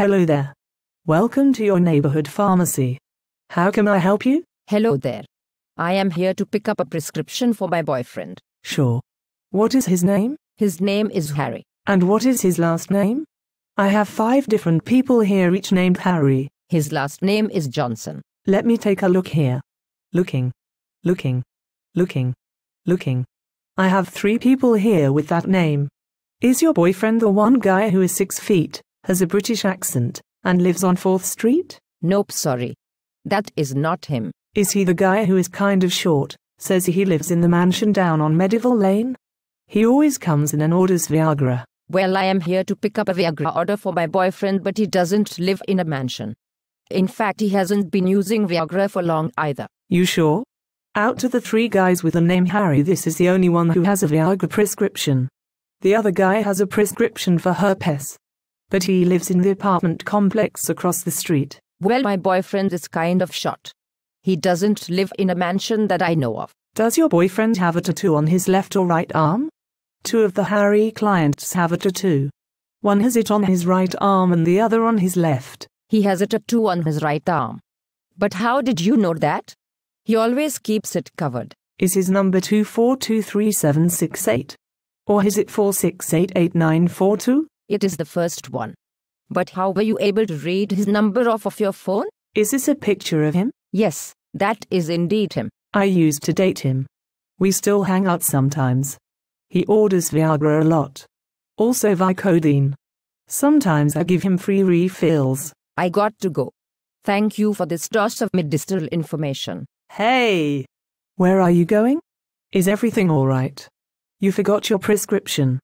Hello there. Welcome to your neighborhood pharmacy. How can I help you? Hello there. I am here to pick up a prescription for my boyfriend. Sure. What is his name? His name is Harry. And what is his last name? I have five different people here each named Harry. His last name is Johnson. Let me take a look here. Looking. Looking. Looking. Looking. I have three people here with that name. Is your boyfriend the one guy who is six feet? has a British accent and lives on 4th Street? Nope, sorry. That is not him. Is he the guy who is kind of short, says he lives in the mansion down on Medieval Lane? He always comes in and orders Viagra. Well, I am here to pick up a Viagra order for my boyfriend, but he doesn't live in a mansion. In fact, he hasn't been using Viagra for long either. You sure? Out to the three guys with the name Harry, this is the only one who has a Viagra prescription. The other guy has a prescription for herpes but he lives in the apartment complex across the street. Well, my boyfriend is kind of short. He doesn't live in a mansion that I know of. Does your boyfriend have a tattoo on his left or right arm? Two of the Harry clients have a tattoo. One has it on his right arm and the other on his left. He has a tattoo on his right arm. But how did you know that? He always keeps it covered. Is his number 24237768? Or is it four six eight eight nine four two? It is the first one. But how were you able to read his number off of your phone? Is this a picture of him? Yes, that is indeed him. I used to date him. We still hang out sometimes. He orders Viagra a lot. Also Vicodin. Sometimes I give him free refills. I got to go. Thank you for this dose of medicinal information. Hey! Where are you going? Is everything all right? You forgot your prescription.